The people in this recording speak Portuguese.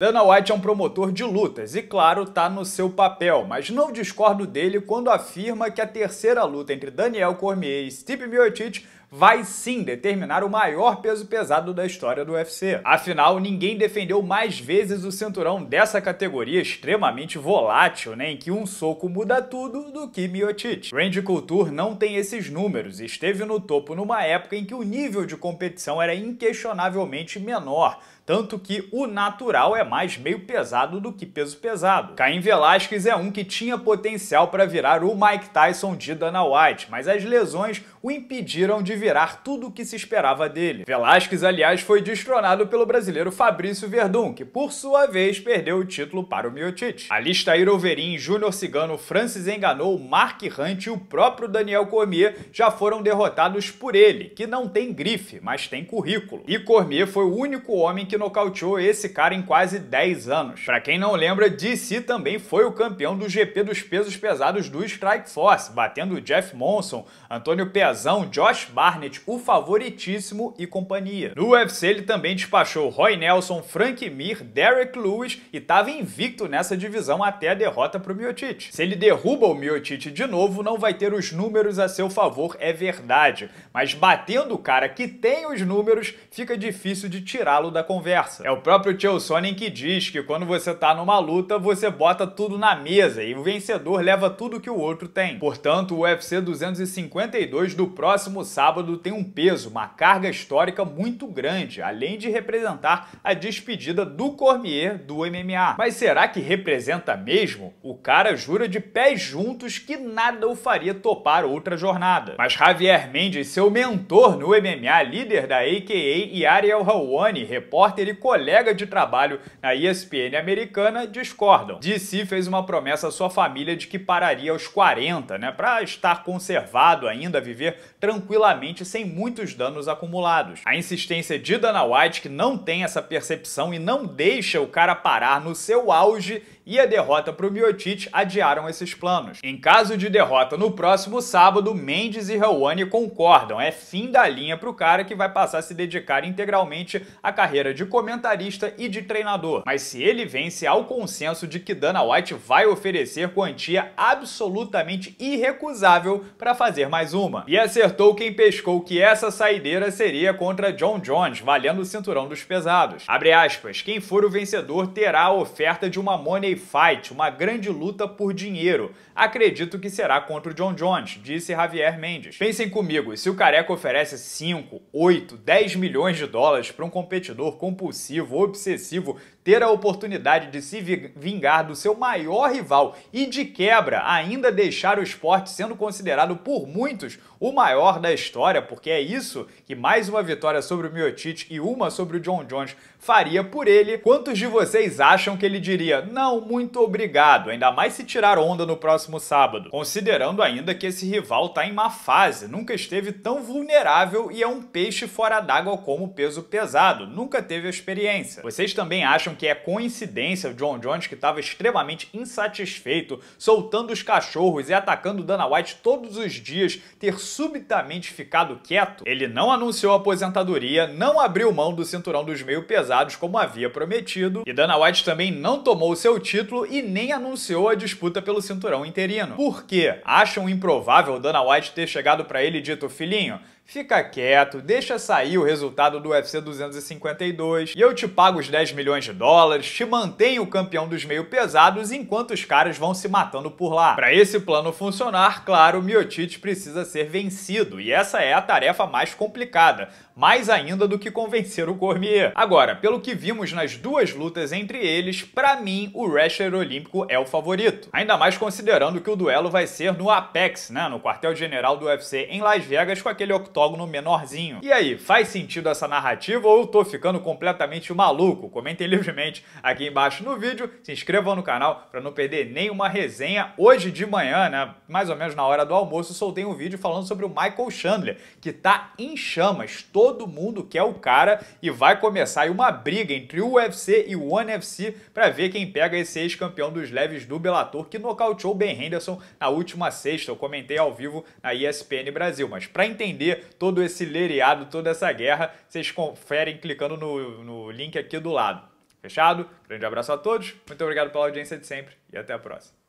Dana White é um promotor de lutas e, claro, tá no seu papel, mas não discordo dele quando afirma que a terceira luta entre Daniel Cormier e Steve Miocic vai sim determinar o maior peso pesado da história do UFC. Afinal, ninguém defendeu mais vezes o cinturão dessa categoria extremamente volátil, né, em que um soco muda tudo, do que Miocic. Randy Couture não tem esses números, esteve no topo numa época em que o nível de competição era inquestionavelmente menor, tanto que o natural é mais meio pesado do que peso pesado. Caim Velasquez é um que tinha potencial para virar o Mike Tyson de Dana White, mas as lesões o impediram de virar tudo o que se esperava dele. Velasquez, aliás, foi destronado pelo brasileiro Fabrício Verdun, que por sua vez perdeu o título para o Miotic. Alistair Overin, Júnior Cigano, Francis Enganou, Mark Hunt e o próprio Daniel Cormier já foram derrotados por ele, que não tem grife, mas tem currículo. E Cormier foi o único homem que nocauteou esse cara em quase 10 anos. Para quem não lembra, DC também foi o campeão do GP dos pesos pesados do Strikeforce, batendo Jeff Monson, Antônio Pezão, Josh Barr, Barnett, o favoritíssimo e companhia. No UFC ele também despachou Roy Nelson, Frank Mir, Derek Lewis e estava invicto nessa divisão até a derrota para o Miocic. Se ele derruba o Miocic de novo, não vai ter os números a seu favor, é verdade. Mas batendo o cara que tem os números, fica difícil de tirá-lo da conversa. É o próprio Chael Sonnen que diz que quando você tá numa luta, você bota tudo na mesa e o vencedor leva tudo que o outro tem. Portanto, o UFC 252 do próximo sábado sábado tem um peso, uma carga histórica muito grande, além de representar a despedida do Cormier do MMA. Mas será que representa mesmo? O cara jura de pés juntos que nada o faria topar outra jornada. Mas Javier Mendes, seu mentor no MMA, líder da AKA e Ariel Hawani, repórter e colega de trabalho na ESPN americana, discordam. DC fez uma promessa à sua família de que pararia aos 40, né, para estar conservado ainda, viver tranquilamente sem muitos danos acumulados. A insistência de Dana White, que não tem essa percepção e não deixa o cara parar no seu auge e a derrota para o Miotic adiaram esses planos. Em caso de derrota no próximo sábado, Mendes e Helwani concordam. É fim da linha para o cara que vai passar a se dedicar integralmente à carreira de comentarista e de treinador. Mas se ele vence, há o consenso de que Dana White vai oferecer quantia absolutamente irrecusável para fazer mais uma. E acertou quem pescou que essa saideira seria contra John Jones, valendo o cinturão dos pesados. Abre aspas, quem for o vencedor terá a oferta de uma money fight, uma grande luta por dinheiro. Acredito que será contra o John Jones, disse Javier Mendes. Pensem comigo, se o Careca oferece 5, 8, 10 milhões de dólares para um competidor compulsivo, obsessivo, ter a oportunidade de se vingar do seu maior rival e de quebra ainda deixar o esporte sendo considerado por muitos o maior da história, porque é isso que mais uma vitória sobre o Miocic e uma sobre o John Jones faria por ele. Quantos de vocês acham que ele diria: "Não, muito obrigado, ainda mais se tirar onda no próximo sábado, considerando ainda que esse rival tá em má fase, nunca esteve tão vulnerável e é um peixe fora d'água como peso pesado, nunca teve experiência. Vocês também acham que é coincidência o John Jones que estava extremamente insatisfeito, soltando os cachorros e atacando Dana White todos os dias, ter subitamente ficado quieto? Ele não anunciou aposentadoria, não abriu mão do cinturão dos meio pesados como havia prometido, e Dana White também não tomou seu título título e nem anunciou a disputa pelo cinturão interino. Por quê? Acham improvável Dana White ter chegado para ele e dito, filhinho, Fica quieto, deixa sair o resultado do UFC 252 e eu te pago os 10 milhões de dólares, te mantenho campeão dos meio pesados enquanto os caras vão se matando por lá. Para esse plano funcionar, claro, Miocic precisa ser vencido e essa é a tarefa mais complicada, mais ainda do que convencer o Cormier. Agora, pelo que vimos nas duas lutas entre eles, para mim o wrestler olímpico é o favorito. Ainda mais considerando que o duelo vai ser no Apex, né, no quartel-general do UFC em Las Vegas com aquele octógono octógono menorzinho. E aí, faz sentido essa narrativa ou eu tô ficando completamente maluco? Comentem livremente aqui embaixo no vídeo, se inscrevam no canal para não perder nenhuma resenha. Hoje de manhã, né, mais ou menos na hora do almoço, soltei um vídeo falando sobre o Michael Chandler, que tá em chamas, todo mundo quer o cara e vai começar aí uma briga entre o UFC e o One FC para ver quem pega esse ex-campeão dos leves do Bellator que nocauteou Ben Henderson na última sexta. Eu comentei ao vivo na ESPN Brasil, mas para entender todo esse lereado, toda essa guerra, vocês conferem clicando no, no link aqui do lado. Fechado? Grande abraço a todos, muito obrigado pela audiência de sempre e até a próxima.